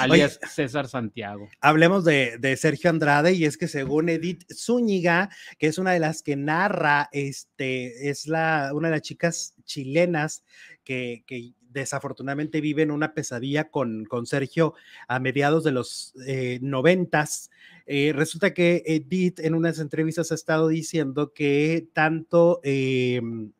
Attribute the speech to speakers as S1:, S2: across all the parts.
S1: alias
S2: César Santiago.
S1: Hablemos de, Sergio Andrade y es que según Edith Zúñiga, que es una de las que narra, este, es la, una de las chicas chilenas que, que desafortunadamente viven una pesadilla con, con Sergio a mediados de los eh, noventas. Eh, resulta que Edith en unas entrevistas ha estado diciendo que tanto em,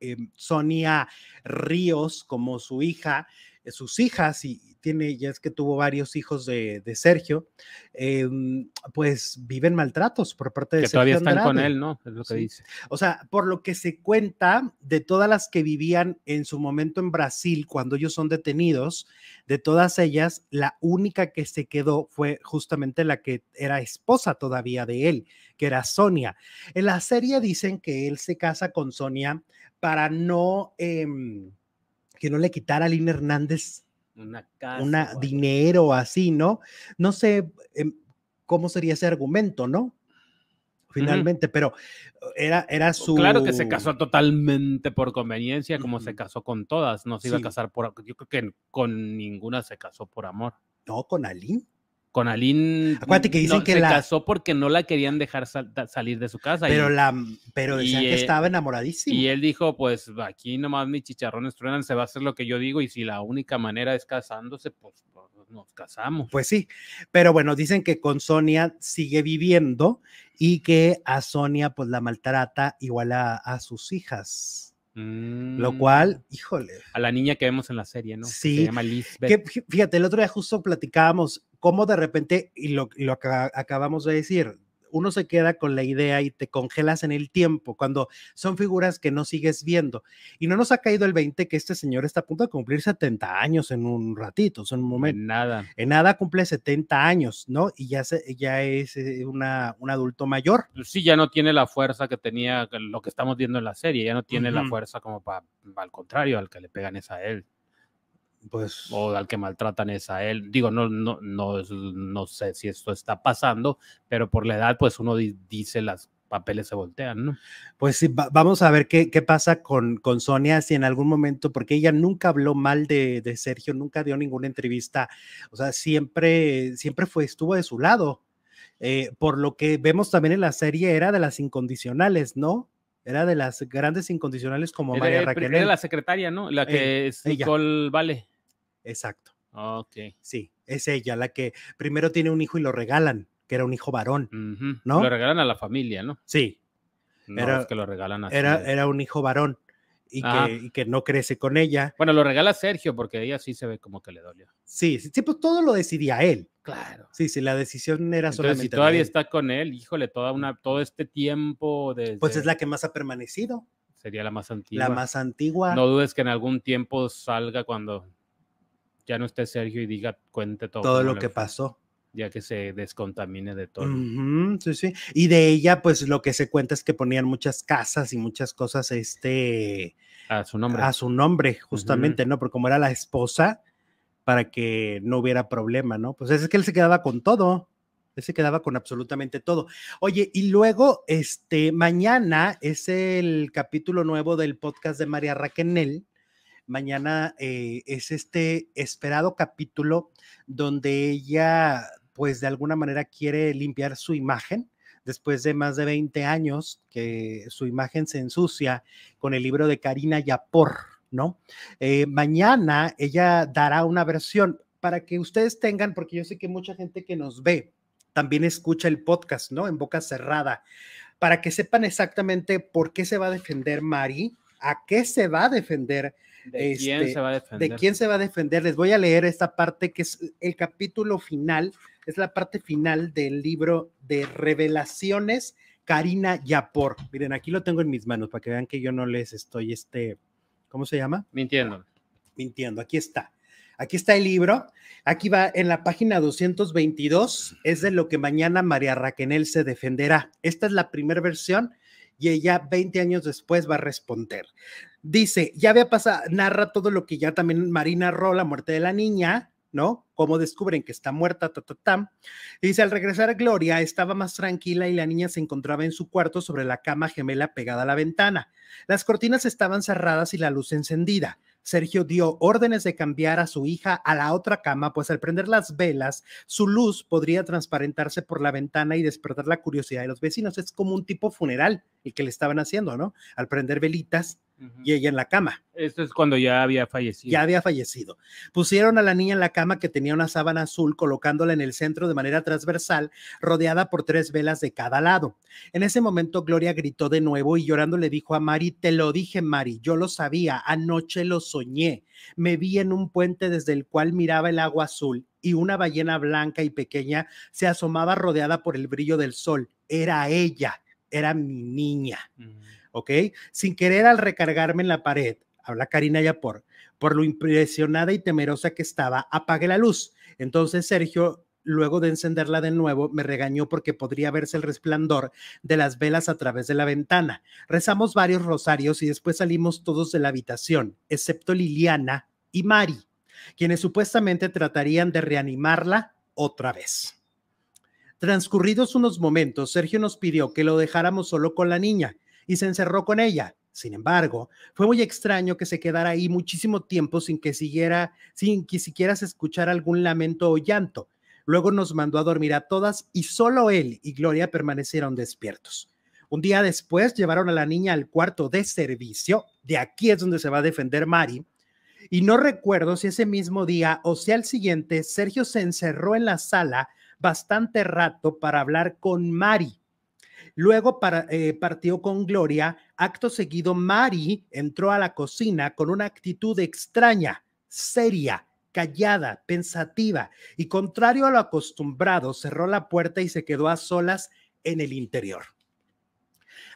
S1: em, Sonia Ríos como su hija eh, sus hijas, y tiene, ya es que tuvo varios hijos de, Sergio, em, pues viven maltratos por parte de Sergio. Que todavía están con él, ¿no? Es lo que dice. O sea, por lo que se cuenta de todas las que vivían en su momento en Brasil cuando ellos son detenidos, de todas ellas, la única que se quedó fue justamente la que era esposa todavía de él, que era Sonia. En la serie dicen que él se casa con Sonia para no. Em, que no le quitara a Lina Hernández
S2: una casa,
S1: dinero así, ¿no? No sé em, cómo sería ese argumento, ¿no? Finalmente, pero
S2: era, era su... Claro que se casó totalmente por conveniencia, como se casó con todas, no se iba a casar por... Yo creo que con ninguna se casó por amor. No, con Aline con Aline. Acuérdate que dicen que se la... casó porque no la querían dejar salir de su casa. Pero la, pero decían que e-, estaba enamoradísimo. Y él dijo, pues aquí nomás mis chicharrones truenan, se va a hacer lo que yo digo y si la única manera es casándose, pues, pues
S1: nos casamos. Pues sí, pero bueno, dicen que con Sonia sigue viviendo y que a Sonia pues la maltrata igual a, sus hijas.
S2: Mm. Lo cual, híjole. A la niña que vemos en la serie, ¿no? Sí. se llama Liz.
S1: fíjate, el otro día justo platicábamos cómo de repente, y lo, acabamos de decir, uno se queda con la idea y te congelas en el tiempo cuando son figuras que no sigues viendo. Y no nos ha caído el 20 que este señor está a punto de cumplir 70 años en un ratito, en un momento. En nada. En nada cumple 70 años, ¿no? Y ya, ya es eh, un adulto mayor.
S2: Pues sí, ya no tiene la fuerza que tenía lo que estamos viendo en la serie, ya no tiene la fuerza como para, al contrario, al que le pegan es a él. Pues o al que maltratan es a él. Digo, no, no, no, no sé si esto está pasando, pero por la edad, pues uno dice las papeles se
S1: voltean, ¿no? Pues sí, vamos a ver qué, qué pasa con, con, Sonia, si en algún momento, porque ella nunca habló mal de, Sergio, nunca dio ninguna entrevista, o sea, siempre, siempre fue, estuvo de su lado. Eh, por lo que vemos también en la serie, era de las incondicionales, ¿no? Era de las grandes incondicionales como María eh, Raquel. Era la
S2: secretaria, ¿no? La que eh, es Nicole Vale. Exacto. Ok. Sí,
S1: es ella la que primero tiene un hijo y lo regalan, que era un hijo varón,
S2: ¿no? Lo regalan a la familia, ¿no? Sí. que lo regalan Era,
S1: era un hijo varón Ah. y que,
S2: no crece con ella. Bueno, lo regala Sergio porque ella sí se ve como que le dolió. Sí, sí, pues todo lo decidía él. Claro. Sí, sí, la
S1: decisión era solamente. Si todavía está
S2: con él, híjole, toda una, todo este tiempo. Desde... Pues es la que más ha permanecido. Sería la más antigua. La más antigua. No dudes que en algún tiempo salga cuando ya no esté Sergio y diga, cuente todo. Todo lo que pasó ya que se descontamine de todo.
S1: sí, sí. Y de ella, pues lo que se cuenta es que ponían muchas casas y muchas cosas este, a su nombre. A su nombre, justamente, ¿no? Porque como era la esposa, para que no hubiera problema, ¿no? Pues es que él se quedaba con todo. Él se quedaba con absolutamente todo. Oye, y luego, este, mañana es el capítulo nuevo del podcast de María Raquenel mañana eh, es este esperado capítulo donde ella pues de alguna manera quiere limpiar su imagen después de más de 20 años que su imagen se ensucia con el libro de Karina Yapor, ¿no? Eh, mañana ella dará una versión para que ustedes tengan, porque yo sé que mucha gente que nos ve también escucha el podcast, ¿no? En boca cerrada, para que sepan exactamente por qué se va a defender Mari, a qué se va a defender. Este, se va a defender? ¿De quién se va a defender? Les voy a leer esta parte que es el capítulo final es la parte final del libro de revelaciones Karina Yapor. Miren, aquí lo tengo en mis manos para que vean que yo no les estoy, este, ¿cómo se llama? Mintiendo. Mintiendo, aquí está. Aquí está el libro. Aquí va en la página 222. Es de lo que mañana María Raquenel se defenderá. Esta es la primera versión y ella 20 años después va a responder. Dice, ya había pasado, narra todo lo que ya también Marina Ro, la muerte de la niña, ¿no? ¿Cómo descubren que está muerta, dice, al regresar Gloria estaba más tranquila y la niña se encontraba en su cuarto sobre la cama gemela pegada a la ventana. Las cortinas estaban cerradas y la luz encendida. Sergio dio órdenes de cambiar a su hija a la otra cama, pues al prender las velas, su luz podría transparentarse por la ventana y despertar la curiosidad de los vecinos. Es como un tipo funeral el que le estaban haciendo, ¿no? Al prender velitas, y ella en la cama. Esto es cuando ya había fallecido. Ya había fallecido. Pusieron a la niña en la cama que tenía una sábana azul, colocándola en el centro de manera transversal, rodeada por tres velas de cada lado. En ese momento, Gloria gritó de nuevo y llorando le dijo a Mari, te lo dije, Mari, yo lo sabía, anoche lo soñé. Me vi en un puente desde el cual miraba el agua azul y una ballena blanca y pequeña se asomaba rodeada por el brillo del sol. Era ella, era mi niña. Sin querer al recargarme en la pared, habla Karina Yapor, por lo impresionada y temerosa que estaba, apague la luz. Entonces Sergio luego de encenderla de nuevo, me regañó porque podría verse el resplandor de las velas a través de la ventana. Rezamos varios rosarios y después salimos todos de la habitación, excepto Liliana y Mari, quienes supuestamente tratarían de reanimarla otra vez. Transcurridos unos momentos, Sergio nos pidió que lo dejáramos solo con la niña y se encerró con ella. Sin embargo, fue muy extraño que se quedara ahí muchísimo tiempo sin que siguiera, sin que siquiera se escuchara algún lamento o llanto. Luego nos mandó a dormir a todas y solo él y Gloria permanecieron despiertos. Un día después llevaron a la niña al cuarto de servicio, de aquí es donde se va a defender Mari, y no recuerdo si ese mismo día o si al siguiente Sergio se encerró en la sala bastante rato para hablar con Mari. Luego eh, partió con Gloria. Acto seguido, Mari entró a la cocina con una actitud extraña, seria, callada, pensativa, y contrario a lo acostumbrado, cerró la puerta y se quedó a solas en el interior.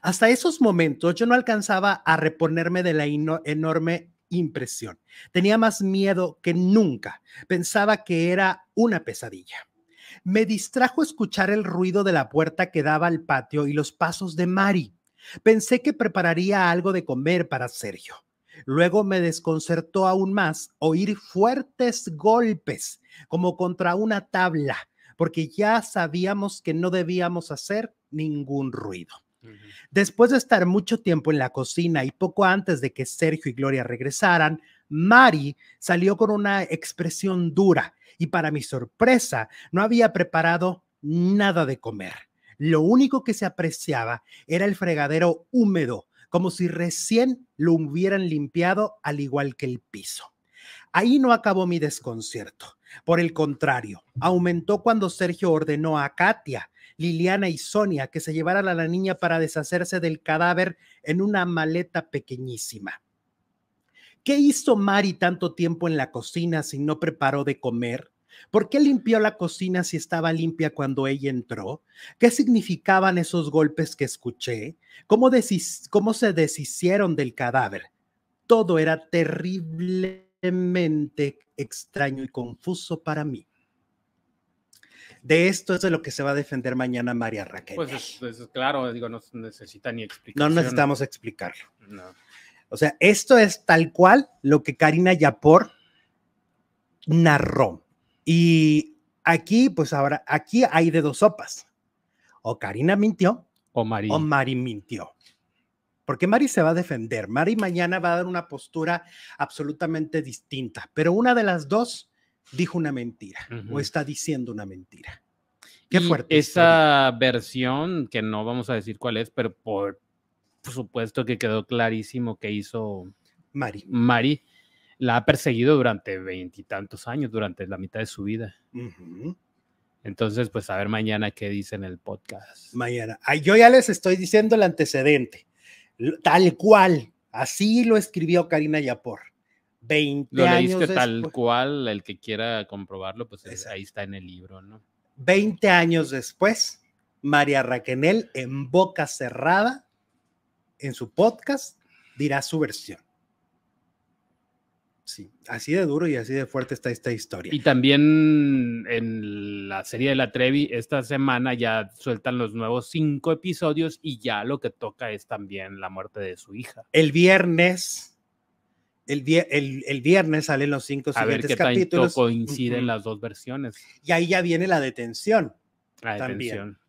S1: Hasta esos momentos yo no alcanzaba a reponerme de la enorme impresión. Tenía más miedo que nunca. Pensaba que era una pesadilla. Me distrajo escuchar el ruido de la puerta que daba al patio y los pasos de Mari. Pensé que prepararía algo de comer para Sergio. Luego me desconcertó aún más oír fuertes golpes, como contra una tabla, porque ya sabíamos que no debíamos hacer ningún ruido. Después de estar mucho tiempo en la cocina y poco antes de que Sergio y Gloria regresaran, Mari salió con una expresión dura y para mi sorpresa no había preparado nada de comer. Lo único que se apreciaba era el fregadero húmedo, como si recién lo hubieran limpiado al igual que el piso. Ahí no acabó mi desconcierto. Por el contrario, aumentó cuando Sergio ordenó a Katia, Liliana y Sonia que se llevaran a la niña para deshacerse del cadáver en una maleta pequeñísima. ¿Qué hizo Mari tanto tiempo en la cocina si no preparó de comer? ¿Por qué limpió la cocina si estaba limpia cuando ella entró? ¿Qué significaban esos golpes que escuché? ¿Cómo, cómo se deshicieron del cadáver? Todo era terriblemente extraño y confuso para mí. De esto es de lo que se va a defender mañana María Raquel.
S2: Pues claro, digo, no necesita ni explicar. No necesitamos
S1: explicarlo. No. O sea, esto es tal cual lo que Karina Yapor narró. Y aquí, pues ahora, aquí hay de dos sopas. O Karina mintió. O Mari. O Mari mintió. Porque Mari se va a defender. Mari mañana va a dar una postura absolutamente distinta. Pero una de las dos dijo una mentira o está diciendo una mentira.
S2: Qué fuerte. Esa versión, que no vamos a decir cuál es, pero por, por supuesto que quedó clarísimo que hizo Mari. Mari la ha perseguido durante veintitantos años, durante la mitad de su vida. Entonces, pues a ver mañana qué dice en el podcast.
S1: Mañana. yo ya les estoy diciendo el antecedente. Tal cual. Así lo escribió Karina Yapor.
S2: 20 lo leíste tal cual, el que quiera comprobarlo, pues ahí está en el libro, ¿no?
S1: Veinte años después, María Raquenel en boca cerrada en su podcast dirá su versión. Sí, así de duro y así de fuerte está esta historia. Y
S2: también en la serie de la Trevi, esta semana ya sueltan los nuevos cinco episodios y ya lo que toca es también la muerte de su hija.
S1: El viernes, el, viernes salen los cinco A ver qué capítulos. coinciden las
S2: dos versiones.
S1: Y ahí ya viene la detención. La detención. También.